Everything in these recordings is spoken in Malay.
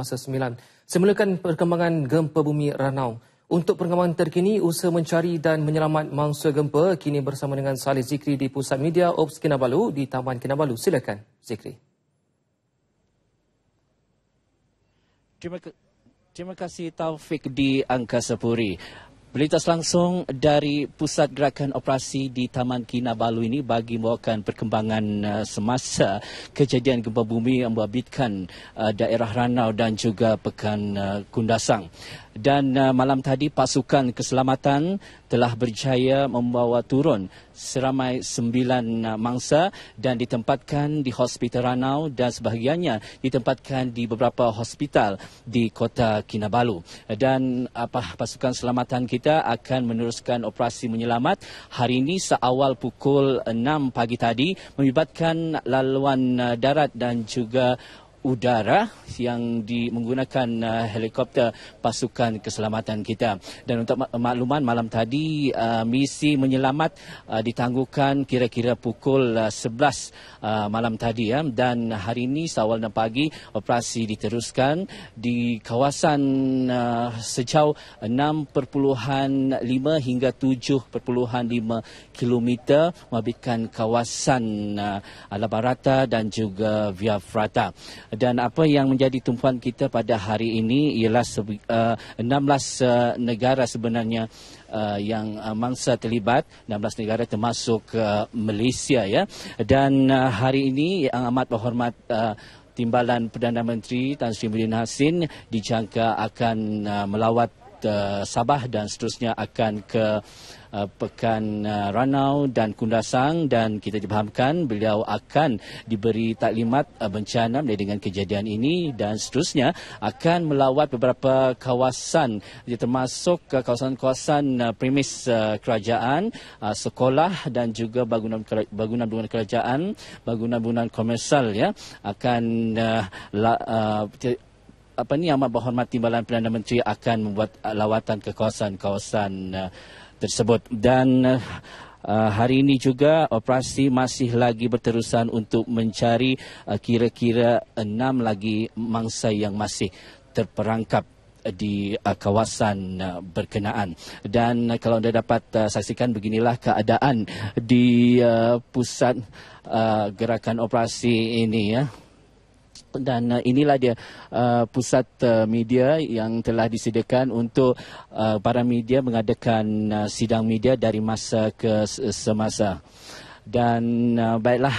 Bangsa sembilan. Semulakan perkembangan gempa bumi Ranau. Untuk perkembangan terkini, usaha mencari dan menyelamat mangsa gempa kini bersama dengan Salih Zikri di pusat media Ops Kinabalu di Taman Kinabalu. Silakan, Zikri. Terima, ke- terima kasih Taufik di Angkasa Puri. Berita langsung dari Pusat Gerakan Operasi di Taman Kinabalu ini bagi membawakan perkembangan uh, semasa kejadian gempa bumi yang membabitkan uh, daerah Ranau dan juga Pekan uh, Kundasang dan uh, malam tadi pasukan keselamatan telah berjaya membawa turun seramai sembilan uh, mangsa dan ditempatkan di Hospital Ranau dan sebahagiannya ditempatkan di beberapa hospital di Kota Kinabalu dan apa uh, pasukan keselamatan kita akan meneruskan operasi menyelamat hari ini seawal pukul 6 pagi tadi melibatkan laluan uh, darat dan juga udara yang di menggunakan uh, helikopter pasukan keselamatan kita dan untuk makluman malam tadi uh, misi menyelamat uh, ditangguhkan kira-kira pukul uh, 11 uh, malam tadi ya dan hari ini seawal pagi operasi diteruskan di kawasan uh, sejauh 6.5 hingga 7.5 kilometer membitkan kawasan uh, Alabarata dan juga Via Frata dan apa yang menjadi tumpuan kita pada hari ini ialah 16 uh, uh, negara sebenarnya Uh, yang uh, mangsa terlibat 16 negara termasuk uh, Malaysia ya dan uh, hari ini yang amat berhormat uh Timbalan Perdana Menteri Tan Sri Muhyiddin Hassin dijangka akan uh, melawat uh, Sabah dan seterusnya akan ke uh, Uh, pekan uh, Ranau dan Kundasang dan kita dipahamkan beliau akan diberi taklimat uh, bencana dengan kejadian ini dan seterusnya akan melawat beberapa kawasan termasuk kawasan-kawasan premis kerajaan, sekolah dan juga bangunan-bangunan kerajaan, bangunan-bangunan komersial ya akan apa ni amat berhormat timbalan Perdana Menteri akan membuat lawatan ke kawasan-kawasan tersebut dan Uh, hari ini juga operasi masih lagi berterusan untuk mencari uh, kira-kira enam lagi mangsa yang masih terperangkap di uh, kawasan uh, berkenaan dan uh, kalau anda dapat uh, saksikan beginilah keadaan di uh, pusat uh, gerakan operasi ini ya dan uh, inilah dia uh, pusat uh, media yang telah disediakan untuk uh, para media mengadakan uh, sidang media dari masa ke semasa dan uh, baiklah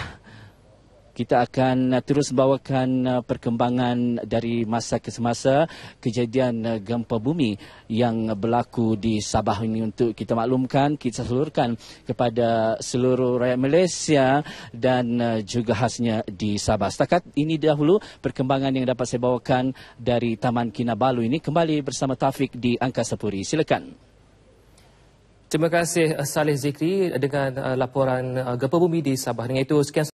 kita akan eh, terus bawakan eh, perkembangan dari masa ke semasa kejadian eh, gempa bumi yang berlaku di Sabah ini untuk kita maklumkan, kita seluruhkan kepada seluruh rakyat Malaysia dan juga khasnya di Sabah. Setakat ini dahulu perkembangan yang dapat saya bawakan dari Taman Kinabalu ini kembali bersama Taufik di Angkasa Puri. Silakan. Terima kasih Salih Zikri dengan laporan gempa bumi di Sabah. Dengan itu, sekian